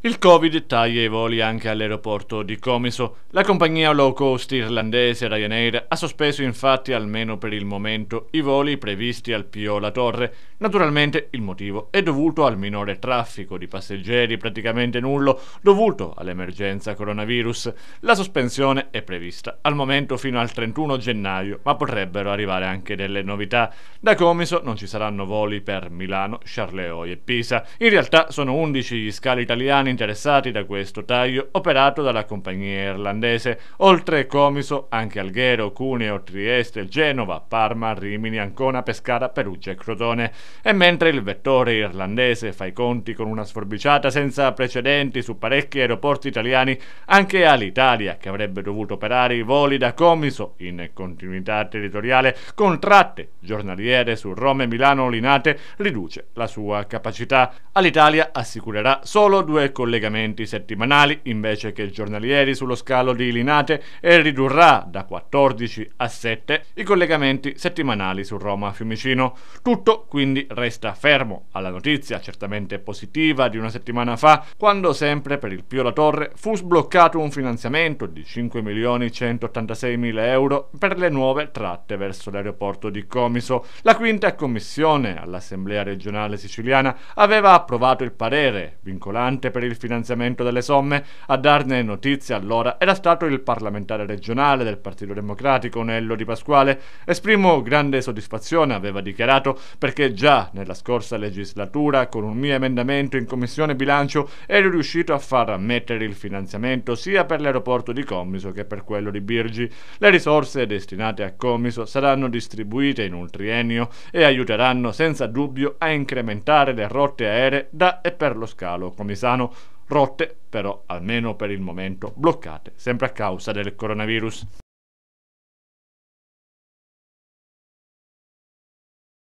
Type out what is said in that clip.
Il Covid taglia i voli anche all'aeroporto di Comiso. La compagnia low cost irlandese Ryanair ha sospeso infatti almeno per il momento i voli previsti al Pio La Torre. Naturalmente il motivo è dovuto al minore traffico di passeggeri praticamente nullo dovuto all'emergenza coronavirus. La sospensione è prevista al momento fino al 31 gennaio, ma potrebbero arrivare anche delle novità. Da Comiso non ci saranno voli per Milano, Charleroi e Pisa. In realtà sono 11 gli scali italiani rimane interessati da questo taglio operato dalla compagnia irlandese, oltre Comiso anche Alghero, Cuneo, Trieste, Genova, Parma, Rimini, Ancona, Pescara, Perugia e Crotone. E mentre il vettore irlandese fa i conti con una sforbiciata senza precedenti su parecchi aeroporti italiani, anche all'Italia, che avrebbe dovuto operare i voli da Comiso in continuità territoriale con tratte giornaliere su Roma e Milano, Linate, riduce la sua capacità. All'Italia assicurerà solo due collegamenti settimanali invece che giornalieri sullo scalo di Linate e ridurrà da 14 a 7 i collegamenti settimanali su Roma Fiumicino. Tutto quindi resta fermo alla notizia certamente positiva di una settimana fa quando sempre per il Pio La Torre fu sbloccato un finanziamento di 5.186.000 euro per le nuove tratte verso l'aeroporto di Comiso. La quinta commissione all'Assemblea regionale siciliana aveva approvato il parere vincolante per il il finanziamento delle somme. A darne notizia allora era stato il parlamentare regionale del Partito Democratico Nello Di Pasquale. Esprimo grande soddisfazione, aveva dichiarato, perché già nella scorsa legislatura con un mio emendamento in Commissione Bilancio ero riuscito a far ammettere il finanziamento sia per l'aeroporto di Comiso che per quello di Birgi. Le risorse destinate a Comiso saranno distribuite in un triennio e aiuteranno senza dubbio a incrementare le rotte aeree da e per lo scalo comisano rotte però almeno per il momento bloccate, sempre a causa del coronavirus.